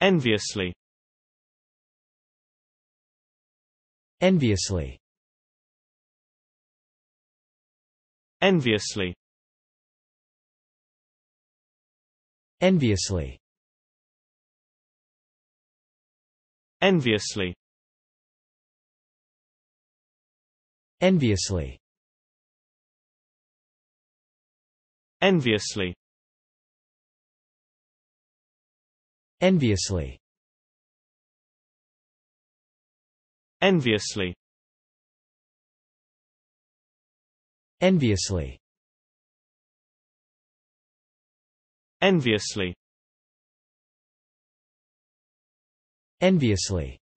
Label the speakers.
Speaker 1: Enviously Enviously Enviously Enviously Enviously Enviously Enviously Enviously Enviously Enviously Enviously Enviously